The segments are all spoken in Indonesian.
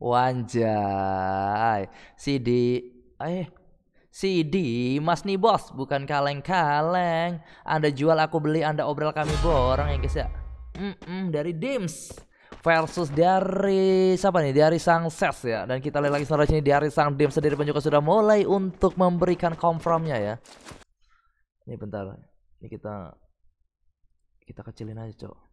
Wanjay. Si di eh si Mas nih bos, bukan kaleng-kaleng. Anda jual aku beli, Anda obrol kami borong ya guys ya. Mm -mm, dari Dims versus dari siapa nih? Dari Sang Ses ya. Dan kita lihat lagi setelah ini dari Sang Dims sendiri pun juga sudah mulai untuk memberikan confirmnya ya. Ini bentar. Ini kita kita kecilin aja, Cok.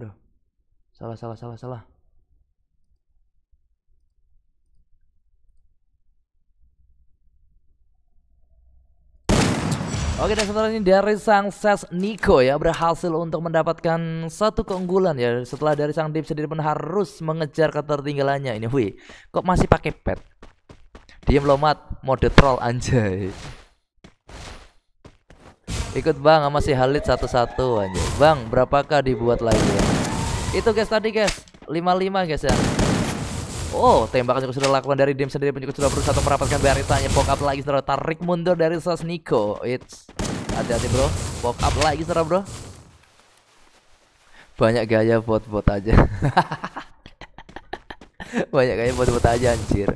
aduh salah salah salah salah Oke dan setelah ini dari sang Ses Niko ya berhasil untuk mendapatkan satu keunggulan ya setelah dari sang Deep sendiri pun harus mengejar ketertinggalannya ini wih kok masih pakai pet diem mat, mode troll anjay ikut bang masih halit Halid satu-satu anjay bang berapakah dibuat lagi ya? Itu guys tadi guys 55 guys ya Oh, tembakan juga sudah lakukan dari Dim sendiri pun juga sudah berusaha untuk merapatkan baritanya. Pop up lagi saudara, tarik mundur dari Sos Niko. It's hati-hati bro, pop up lagi saudara bro. Banyak gaya bot-bot aja. banyak kayak buat-buat aja anjir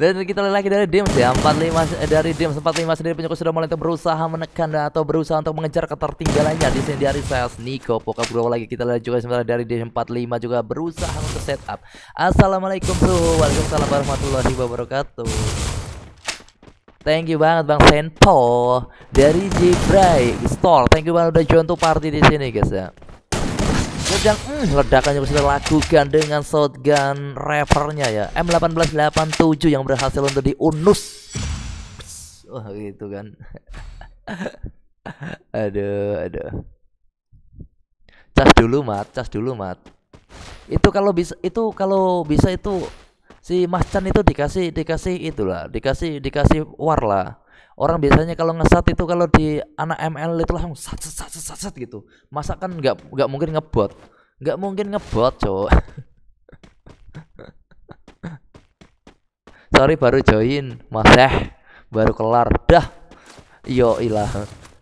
dan kita lihat lagi dari Dims ya 45 dari Dims 45 sendiri penyukur sudah mulai berusaha menekan atau berusaha untuk mengejar ketertinggalannya di sini dari sales niko pokoknya Bro lagi kita lihat juga sementara dari Dims 45 juga berusaha untuk setup Assalamualaikum bro Waalaikumsalam warahmatullahi wabarakatuh Thank you banget Bang Senpo dari Jibrai Store. Thank you banget udah join tuh party di sini guys ya yang hmm, ledakannya bisa dilakukan dengan shotgun revernya ya M1887 yang berhasil untuk diunus wah oh, gitu kan aduh aduh cas dulu mat cas dulu mat itu kalau bisa itu kalau bisa itu si Mas Chan itu dikasih dikasih itulah dikasih dikasih war lah orang biasanya kalau ngesat itu kalau di anak ML itu langsung sat sat sat sat, sat gitu masa kan nggak nggak mungkin ngebot nggak mungkin ngebot cowok sorry baru join mas eh baru kelar dah yo ilah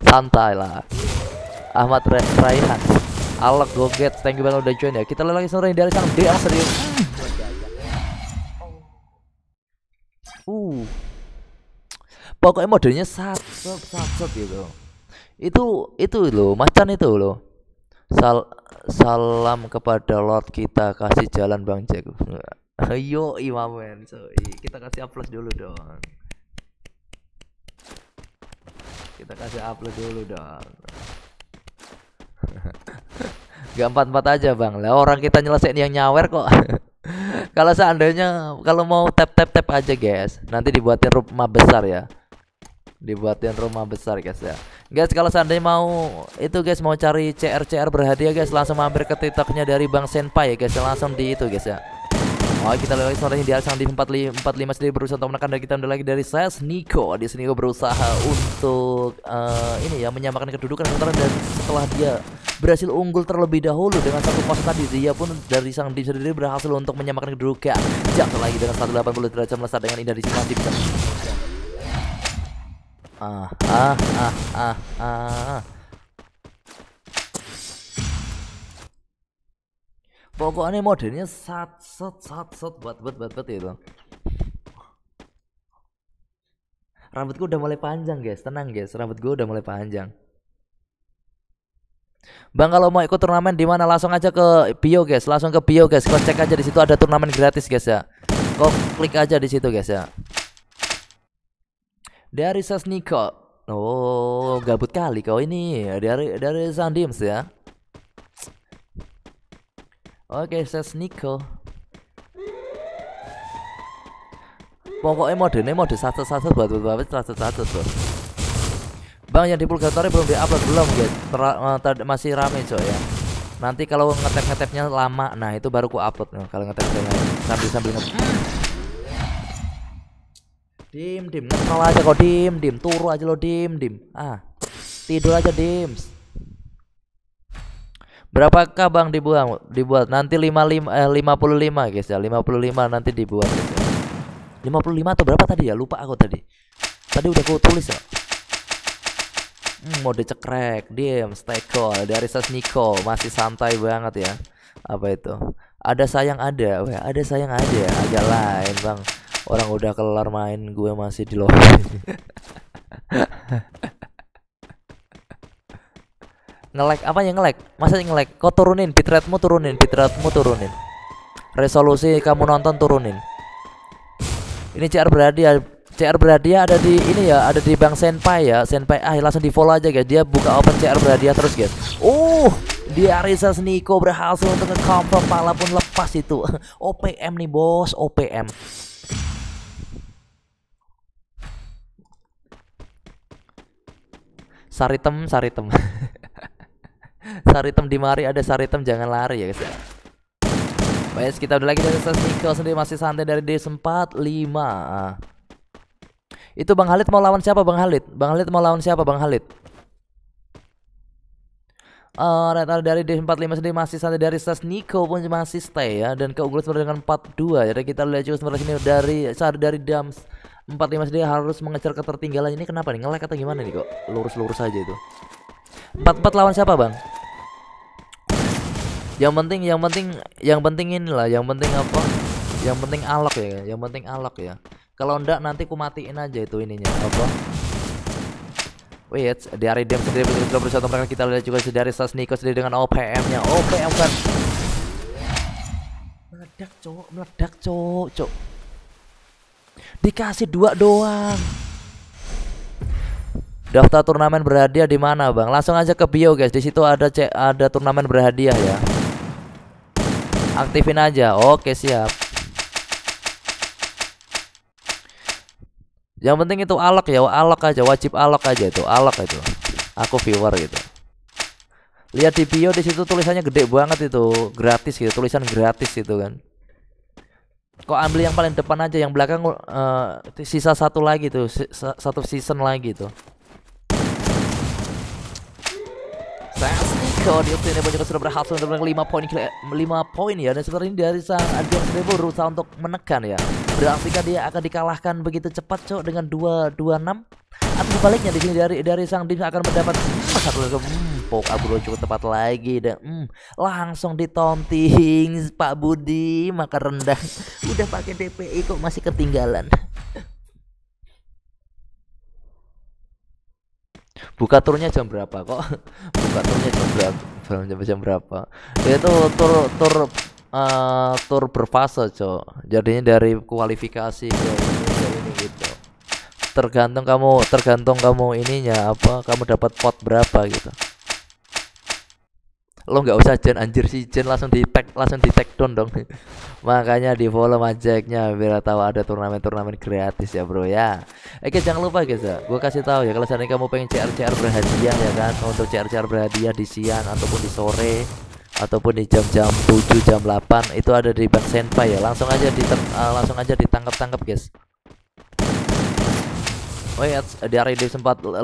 santai lah Ahmad Raihan Alek Goget thank you banget udah join ya kita lagi sore dari sana, dia serius uh pokoknya modelnya satset satset gitu itu itu lo macan itu lo. Sal salam kepada Lord kita kasih jalan Bang Jack ayo imamen so, kita kasih upload dulu dong kita kasih upload dulu dong Gak empat empat aja bang lah orang kita nyelesain yang nyawer kok kalau seandainya kalau mau tap tap tap aja guys nanti dibuatin rumah besar ya dibuatin rumah besar guys ya guys kalau seandainya mau itu guys mau cari CR CR berhadiah guys langsung mampir ke tiktoknya dari Bang Senpai ya guys ya. langsung di itu guys ya Oh kita lihat suaranya di Arsang di 45 sendiri berusaha untuk menekan dan kita lagi dari sas Niko di sini berusaha untuk uh, ini ya menyamakan kedudukan sementara dan setelah dia berhasil unggul terlebih dahulu dengan satu pos tadi dia pun dari sang di sendiri berhasil untuk menyamakan kedudukan jatuh lagi dengan 180 derajat melesat dengan indah di sini ah ah ah ah ah pokoknya modelnya sat sat sat sat buat buat buat buat itu rambutku udah mulai panjang guys tenang guys rambut gue udah mulai panjang Bang kalau mau ikut turnamen di mana langsung aja ke bio guys, langsung ke bio guys. Kau cek aja di situ ada turnamen gratis guys ya. Kau klik aja di situ guys ya dari Sasniko, Oh, gabut kali kau ini. Dari dari Sandims ya. Oke, okay, Sasnikov. Pokoknya ini mode satu-satu buat buat satu-satu tuh. Bang yang di Purgatory belum diupload belum guys. Eh, Ter masih rame coy ya. Nanti kalau ngetep ngetepnya lama, nah itu baru ku upload. Nah, kalau ngetep sambil sambil ngetep. Dim, dim, ngomong aja kau dim, dim, turu aja lo dim, dim. Ah, tidur aja dim. Berapakah bang dibuang? Dibuat nanti lima eh, lima eh lima guys ya, lima puluh lima nanti dibuat. Guys, ya. lima atau berapa tadi ya? Lupa aku tadi. Tadi udah aku tulis ya. Hmm, mode cekrek, dim stay cool dari Sasniko, masih santai banget ya. Apa itu? Ada sayang ada, Weh, ada sayang ada, aja lain bang orang udah kelar main gue masih di lobby ngelek apa yang ngelek masa ngelek kok turunin mu turunin bitrate mu turunin resolusi kamu nonton turunin ini CR ya CR Beradia ada di ini ya, ada di Bang Senpai ya. Senpai ah langsung di follow aja guys. Dia buka open CR Beradia terus guys. uh dia Arisa Niko berhasil untuk ngecomprom pala pun lepas itu. OPM nih bos, OPM. saritem saritem saritem di mari ada saritem jangan lari ya guys ya Baik, kita udah lagi dari Nikel sendiri masih santai dari D45. Ah. Itu Bang Halid mau lawan siapa Bang Halid? Bang Halid mau lawan siapa Bang Halid? uh, red dari D45 sendiri masih santai dari Sas Nico pun masih stay ya dan keunggulan sebenarnya dengan 42 jadi kita lihat juga sebenarnya ini dari saat dari Dams 45 sendiri harus mengejar ketertinggalan ini kenapa nih ngelek atau gimana nih kok lurus-lurus aja itu 44 lawan siapa bang yang penting yang penting yang penting inilah yang penting apa yang penting alok ya yang penting alok ya kalau ndak nanti ku matiin aja itu ininya apa Wait, dari Dem sendiri belum berusaha untuk kita lihat juga dari Sasniko sendiri dengan OPM-nya. OPM kan meledak, cok, meledak, cok, cok. Dikasih dua doang. Daftar turnamen berhadiah di mana, Bang? Langsung aja ke bio, guys. Di situ ada cek ada turnamen berhadiah ya. Aktifin aja. Oke, siap. yang penting itu alok ya alok aja wajib alok aja itu alok itu aku viewer gitu lihat di bio di situ tulisannya gede banget itu gratis gitu tulisan gratis itu kan kok ambil yang paling depan aja yang belakang uh, sisa satu lagi tuh satu season lagi tuh Bocor di sini Bocor sudah berhasil untuk 5 poin 5 poin ya dan ini dari sang Adrian Rebel berusaha untuk menekan ya. berarti kan dia akan dikalahkan begitu cepat cok dengan 226 atau sebaliknya di sini dari dari sang Dim akan mendapat satu lagi hmm, Pok abro cukup tepat lagi dan hmm, langsung ditonting Pak Budi makan rendah udah pakai DPI kok masih ketinggalan. buka turnya jam berapa kok buka turnya jam berapa jam, jam berapa ya, itu tur tur uh, tur berfase cok jadinya dari kualifikasi ke ini ke ini gitu tergantung kamu tergantung kamu ininya apa kamu dapat pot berapa gitu lo nggak usah Jen anjir si Jen langsung di tag langsung di tag down dong makanya di follow majaknya biar tahu ada turnamen-turnamen gratis ya bro ya oke jangan lupa guys ya gue kasih tahu ya kalau seandainya kamu pengen CR CR berhadiah ya kan untuk CR CR berhadiah di siang ataupun di sore ataupun di jam-jam 7 jam 8 itu ada di bank Senpai ya langsung aja di uh, langsung aja ditangkap-tangkap guys Oh iya, di hari di sempat 5000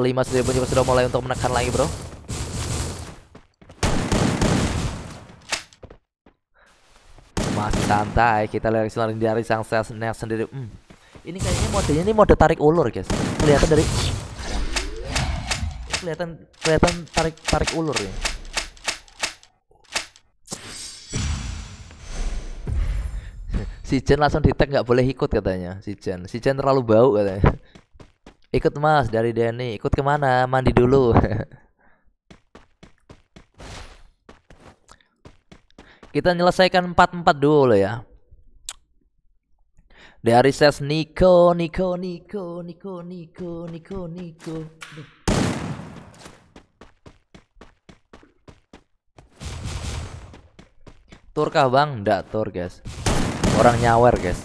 sudah mulai untuk menekan lagi bro masih santai kita lihat selain dari sang sesnya sendiri hmm. ini kayaknya modenya ini mode tarik ulur guys kelihatan dari kelihatan kelihatan tarik tarik ulur ya si Jen langsung di tag nggak boleh ikut katanya si Jen si Jen terlalu bau katanya ikut mas dari Denny ikut kemana mandi dulu Kita menyelesaikan 4-4 dulu ya. Dari ses Niko, Niko, Niko, Niko, Niko, Niko, Niko. Tur kah bang? Nggak tur guys. Orang nyawer guys.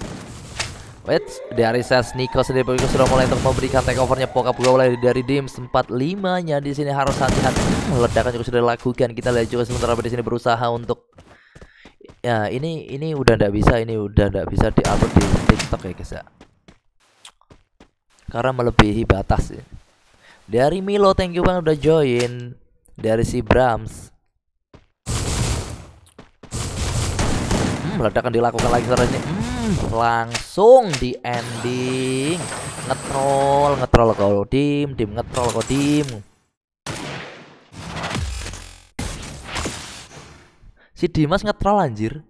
Wait, dari ses Niko sendiri pun sudah mulai untuk memberikan takeovernya Poka Pulau mulai dari Dim sempat limanya di sini harus hati-hati. Ledakan juga sudah dilakukan. Kita lihat juga sementara di sini berusaha untuk ya ini ini udah ndak bisa ini udah ndak bisa diupload di TikTok ya guys ya karena melebihi batas ya. dari Milo thank you banget udah join dari si Brahms hmm, ledakan dilakukan lagi sekarang ini hmm, langsung di ending ngetrol ngetrol kau tim tim ngetrol kau tim. si Dimas ngetrol anjir